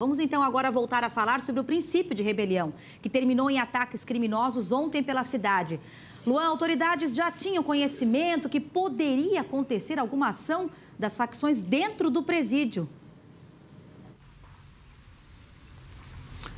Vamos então agora voltar a falar sobre o princípio de rebelião, que terminou em ataques criminosos ontem pela cidade. Luan, autoridades já tinham conhecimento que poderia acontecer alguma ação das facções dentro do presídio.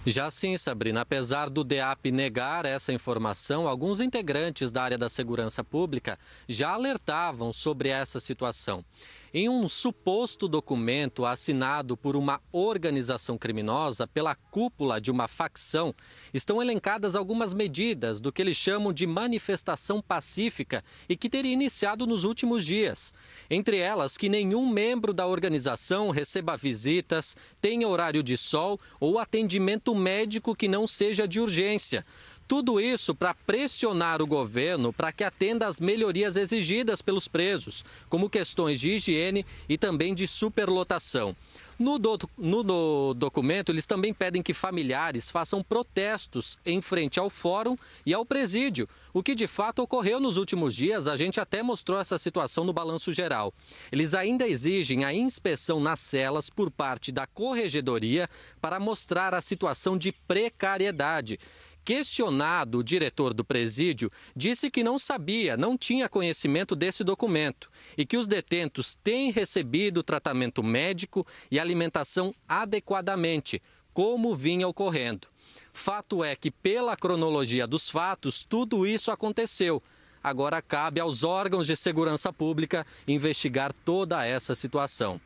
Já sim, Sabrina, apesar do DEAP negar essa informação, alguns integrantes da área da segurança pública já alertavam sobre essa situação. Em um suposto documento assinado por uma organização criminosa pela cúpula de uma facção, estão elencadas algumas medidas do que eles chamam de manifestação pacífica e que teria iniciado nos últimos dias. Entre elas, que nenhum membro da organização receba visitas, tenha horário de sol ou atendimento médico que não seja de urgência. Tudo isso para pressionar o governo para que atenda às melhorias exigidas pelos presos, como questões de higiene e também de superlotação. No, do, no, documento, eles também pedem que familiares façam protestos em frente ao fórum e ao presídio, o que de fato ocorreu nos últimos dias. A gente até mostrou essa situação no balanço geral. Eles ainda exigem a inspeção nas celas por parte da corregedoria para mostrar a situação de precariedade. Questionado, o diretor do presídio disse que não sabia, não tinha conhecimento desse documento e que os detentos têm recebido tratamento médico e alimentação adequadamente, como vinha ocorrendo. Fato é que, pela cronologia dos fatos, tudo isso aconteceu. Agora cabe aos órgãos de segurança pública investigar toda essa situação.